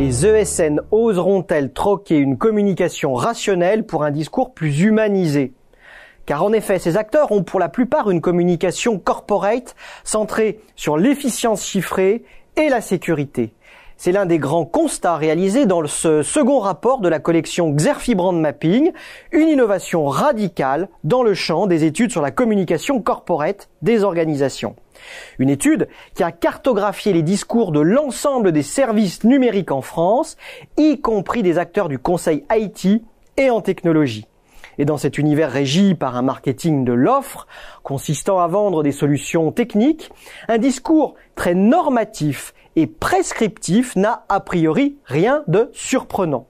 Les ESN oseront-elles troquer une communication rationnelle pour un discours plus humanisé car en effet, ces acteurs ont pour la plupart une communication corporate centrée sur l'efficience chiffrée et la sécurité. C'est l'un des grands constats réalisés dans ce second rapport de la collection Xerfi Brand Mapping, une innovation radicale dans le champ des études sur la communication corporate des organisations. Une étude qui a cartographié les discours de l'ensemble des services numériques en France, y compris des acteurs du conseil IT et en technologie. Et dans cet univers régi par un marketing de l'offre, consistant à vendre des solutions techniques, un discours très normatif et prescriptif n'a a priori rien de surprenant.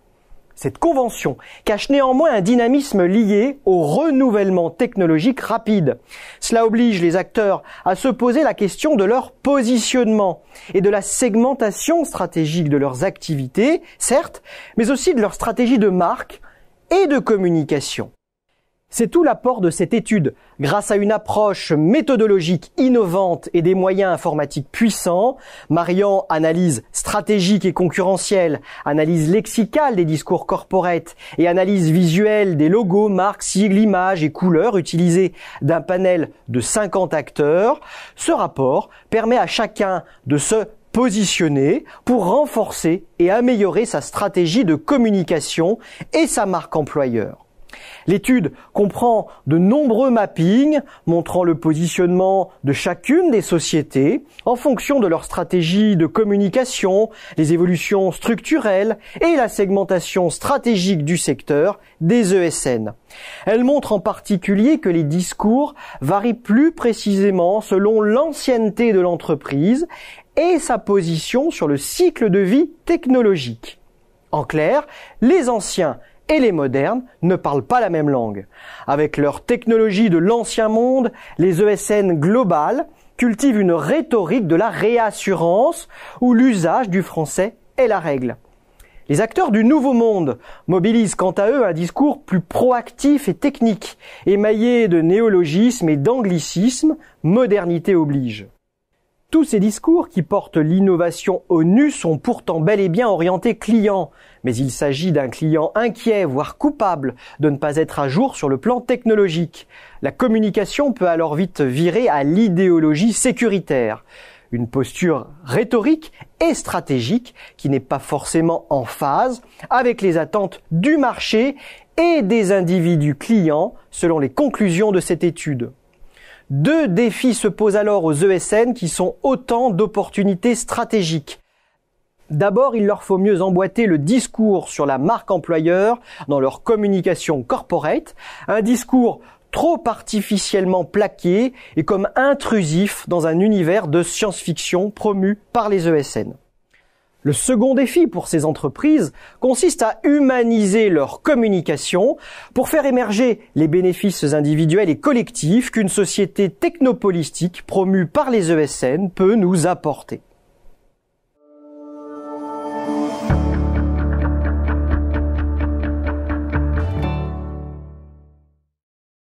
Cette convention cache néanmoins un dynamisme lié au renouvellement technologique rapide. Cela oblige les acteurs à se poser la question de leur positionnement et de la segmentation stratégique de leurs activités, certes, mais aussi de leur stratégie de marque et de communication. C'est tout l'apport de cette étude. Grâce à une approche méthodologique innovante et des moyens informatiques puissants, mariant analyse stratégique et concurrentielle, analyse lexicale des discours corporate et analyse visuelle des logos, marques, sigles, images et couleurs utilisées d'un panel de 50 acteurs. Ce rapport permet à chacun de se positionner pour renforcer et améliorer sa stratégie de communication et sa marque employeur. L'étude comprend de nombreux mappings montrant le positionnement de chacune des sociétés en fonction de leur stratégie de communication, les évolutions structurelles et la segmentation stratégique du secteur des ESN. Elle montre en particulier que les discours varient plus précisément selon l'ancienneté de l'entreprise et sa position sur le cycle de vie technologique. En clair, les anciens et les modernes ne parlent pas la même langue. Avec leur technologie de l'ancien monde, les ESN globales cultivent une rhétorique de la réassurance où l'usage du français est la règle. Les acteurs du Nouveau Monde mobilisent quant à eux un discours plus proactif et technique, émaillé de néologismes et d'anglicismes, modernité oblige. Tous ces discours qui portent l'innovation au nu sont pourtant bel et bien orientés clients, mais il s'agit d'un client inquiet, voire coupable, de ne pas être à jour sur le plan technologique. La communication peut alors vite virer à l'idéologie sécuritaire, une posture rhétorique et stratégique qui n'est pas forcément en phase avec les attentes du marché et des individus clients selon les conclusions de cette étude. Deux défis se posent alors aux ESN qui sont autant d'opportunités stratégiques. D'abord, il leur faut mieux emboîter le discours sur la marque employeur dans leur communication corporate, un discours trop artificiellement plaqué et comme intrusif dans un univers de science-fiction promu par les ESN. Le second défi pour ces entreprises consiste à humaniser leur communication pour faire émerger les bénéfices individuels et collectifs qu'une société technopolistique promue par les ESN peut nous apporter.